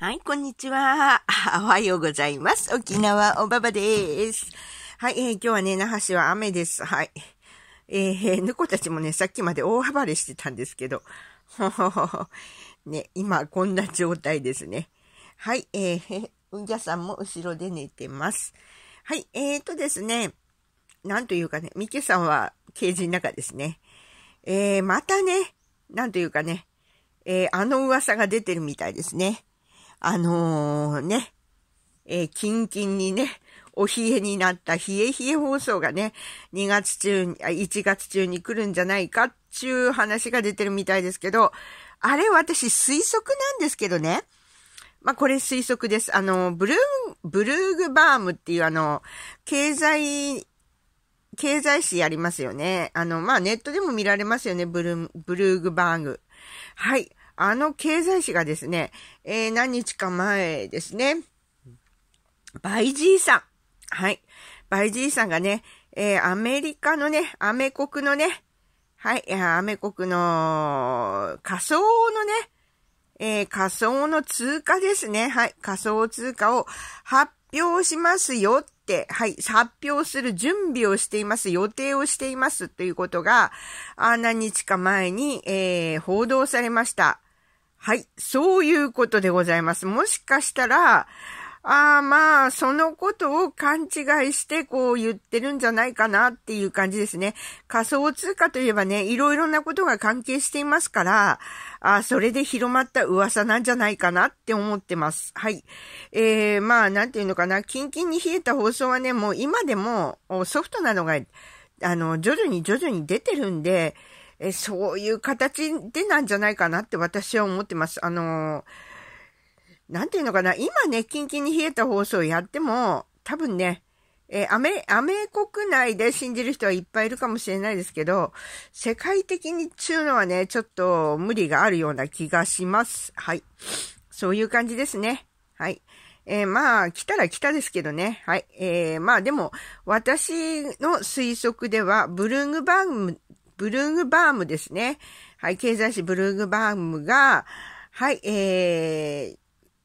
はい、こんにちは。おはようございます。沖縄おばばです。はい、えー、今日はね、那覇市は雨です。はい。えー、猫たちもね、さっきまで大暴れしてたんですけど、ね、今こんな状態ですね。はい、えー、うんぎゃさんも後ろで寝てます。はい、えーとですね、なんというかね、みけさんはケージの中ですね。えー、またね、なんというかね、えー、あの噂が出てるみたいですね。あのー、ね、えー、キンキンにね、お冷えになった冷え冷え放送がね、2月中に、1月中に来るんじゃないかっていう話が出てるみたいですけど、あれ私推測なんですけどね。まあ、これ推測です。あの、ブルー、ブルーグバームっていうあの、経済、経済誌ありますよね。あの、まあ、ネットでも見られますよね。ブル、ー、ブルーグバーグ。はい。あの経済誌がですね、えー、何日か前ですね、バイジーさん。はい。バイジーさんがね、えー、アメリカのね、アメ国のね、はい、アメ国の仮想のね、えー、仮想の通貨ですね。はい、仮想通貨を発表しますよって、はい、発表する準備をしています、予定をしていますということが、あ何日か前に、えー、報道されました。はい。そういうことでございます。もしかしたら、ああまあ、そのことを勘違いしてこう言ってるんじゃないかなっていう感じですね。仮想通貨といえばね、いろいろなことが関係していますから、あそれで広まった噂なんじゃないかなって思ってます。はい。えー、まあ、なんていうのかな。キンキンに冷えた放送はね、もう今でもソフトなのが、あの、徐々に徐々に出てるんで、えそういう形でなんじゃないかなって私は思ってます。あのなんていうのかな、今ね、キンキンに冷えた放送やっても、多分ね、えー、アメ、アメ国内で信じる人はいっぱいいるかもしれないですけど、世界的にちゅうのはね、ちょっと無理があるような気がします。はい。そういう感じですね。はい。えー、まあ、来たら来たですけどね。はい。えー、まあでも、私の推測では、ブルームバーグブルームバームですね。はい、経済誌ブルームバームが、はい、え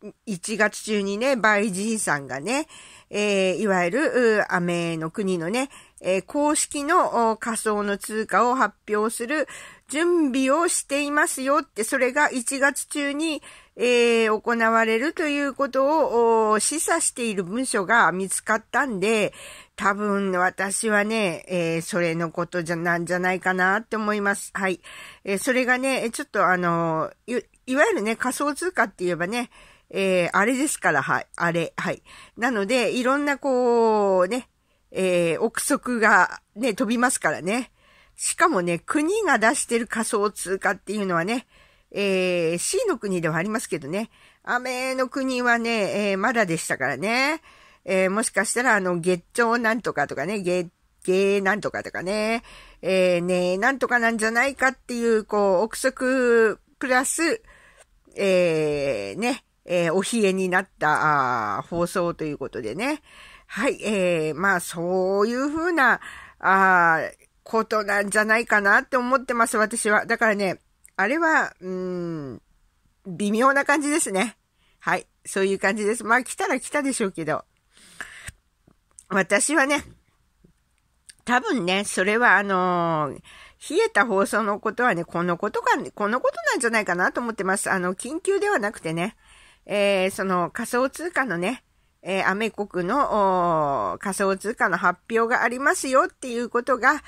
ー、1月中にね、バイジーさんがね、えー、いわゆる、アメの国のね、えー、公式の仮想の通貨を発表する準備をしていますよって、それが1月中にえー、行われるということを示唆している文書が見つかったんで、多分私はね、えー、それのことじゃ、なんじゃないかなって思います。はい。えー、それがね、ちょっとあの、い、いわゆるね、仮想通貨って言えばね、えー、あれですから、はい、あれ、はい。なので、いろんなこう、ね、えー、憶測がね、飛びますからね。しかもね、国が出してる仮想通貨っていうのはね、えー、C の国ではありますけどね、雨の国はね、えー、まだでしたからね、えー、もしかしたらあの、月長なんとかとかね、月、ゲーなんとかとかね、えー、ねなんとかなんじゃないかっていう、こう、憶測プラス、えー、ね、えー、お冷えになったあ放送ということでね。はい、えー、まあ、そういうふうな、あことなんじゃないかなって思ってます、私は。だからね、あれは、うーん、微妙な感じですね。はい。そういう感じです。まあ来たら来たでしょうけど。私はね、多分ね、それはあのー、冷えた放送のことはね、このことが、このことなんじゃないかなと思ってます。あの、緊急ではなくてね、えー、その仮想通貨のね、えー、アメ国の仮想通貨の発表がありますよっていうことが、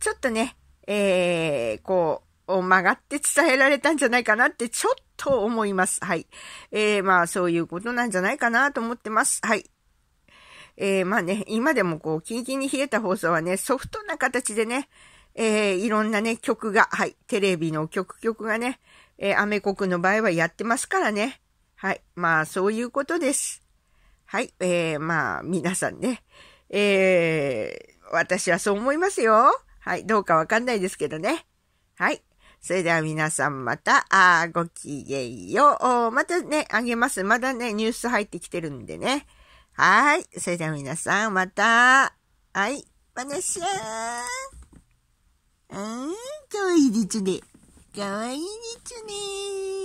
ちょっとね、えー、こを曲がって伝えられたんじゃないかなってちょっと思います。はい。えー、まあそういうことなんじゃないかなと思ってます。はい。えー、まあね、今でもこう、キンキンに冷えた放送はね、ソフトな形でね、えー、いろんなね、曲が、はい、テレビの曲、曲がね、えー、アメ国の場合はやってますからね。はい。まあ、そういうことです。はい。えー、まあ、皆さんね。えー、私はそう思いますよ。はい。どうかわかんないですけどね。はい。それでは皆さんまた、あごきげんよう。またね、あげます。まだね、ニュース入ってきてるんでね。はい。それでは皆さん、また。はい。まなしゃーん。うん、かわいいですね。かわいいですね